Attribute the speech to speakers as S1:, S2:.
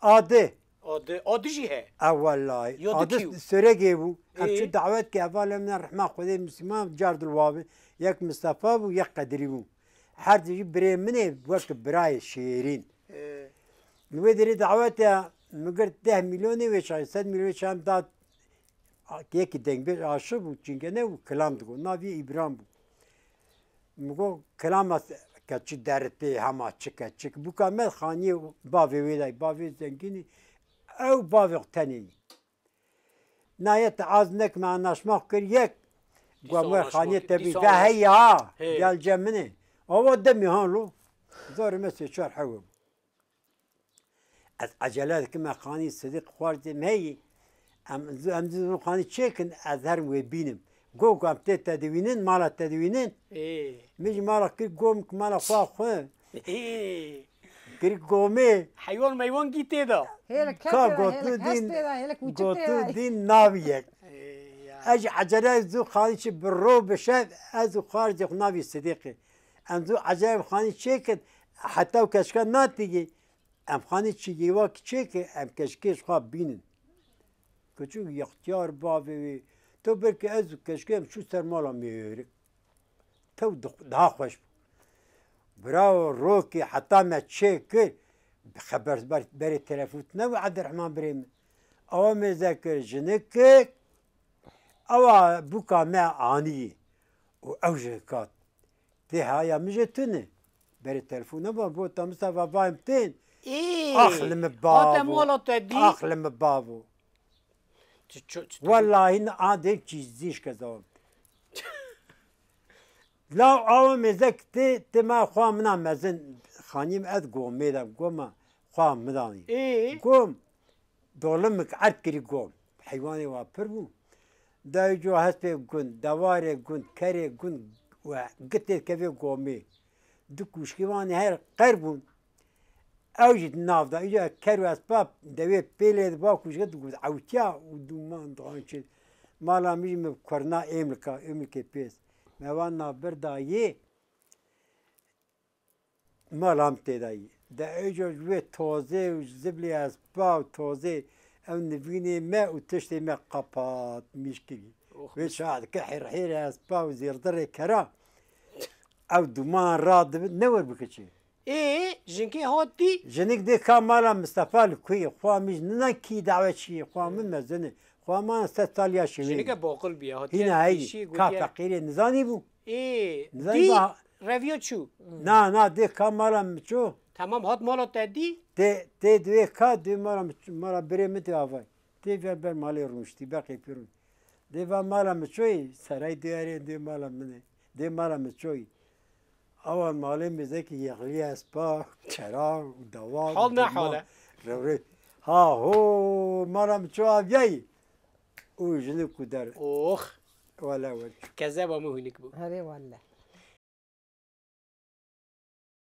S1: آده آده آده جی ہے اوالله آده سرگی بو همچو دعوت که اول من رحمه خدای مسلمان جرد الوابه یک مصطفى بو یک قدری بو هر دیجی برای منه وقت برای شیرین نوی دری دعوت مگر ده میلیونه و شاید میلیون شام داد یکی دنگ بیش عاشق بود چینگه نه و کلام دو ناوی ایبران بود مگو کلام که چی در پی همه چکه چک بو کامل خانی باوی ویدای باوی زنگینی او باوی تنینی نایت از نک معناش مخ کر یک گوامر خانی تبی ده هیا یال جمنی او دمی هان لو زور مسی چار حوم از عجلات که خانی صدیق خواردیم هی ام زو ام زو خانی چکن از هر و بینم گو گفته تدوینن مالا تدوینن میج مالا کری گوم که مالا خواه خواه کری گومه حیوان میوان گیته دا که گوتو دین گوتو دین ناویه اج عجله زو خانی چه برو بشه از خارج ناوی صدیقی ام زو عجله خانی چه کد حتی و کشکا ناتیگی ام خانی چه یوا چه که ام کشکش خواه بینن کچو اختیار باوی تو برکه از کشکیم شو سر مالا میوری تو ده خوش براو روکی حتی ما چه که خبر بری تلفوت نو عبد الرحمن بریم او می ذکر جنک او بوکا ما آنی و اوجه کات تی هایا میجه تونه بری تلفون نبا بو تا مصطفى بایم تین اخلم بابو اخلم بابو والله إن عندي چیزیش کذاب لا او مزك تي تما خوا منا مزن خانيم اد قوم ميدم قوم خوا مداني اي قوم دولمك عد كري قوم حيواني وابر بو دا جو هسبي قون دواري قون كري قون و قتل كفي قومي دكوش كيواني هير قربون او جد ناف دا ایجا کرو اسباب دوی پیلی دبا کشگت گوز عوتیا و دومان دوان چید مالا میجم کرنا ایملکا ایملکی پیس موان نابر دا یه مالا هم تیدا یه دا ایجا جوی تازه و زبلی اسباب تازه او نبینی ما و تشتی ما قپات میشکلی وی شاید که حیر حیر اسباب زیردر کرا او دومان را دبید نور بکچید ê e, jinkê hatî jinik dê ka mala mistefa li kuyê xwa mij ninekî dawet şî xwa min mezinê xwa man se taliya şivê boqil biya hîna heyî ka feqîrê nizanî bû ê e, reviyo çû na na dê ka mala min çû temam hat mala te dî tê tê divê ka dê mala mala birê min tê avay tê ver ber malê rûniştî beqê pîrûn dê va mala min çûyî serey diyarê dê mala min ê dê mala min çûyî اول معلم بزه که یغلی از پا چراغ دوا حال نه حاله روری ها هو مرم چو آبیایی او جلو کدر اوخ ولا ولا كذاب ومهلك بو هذه والله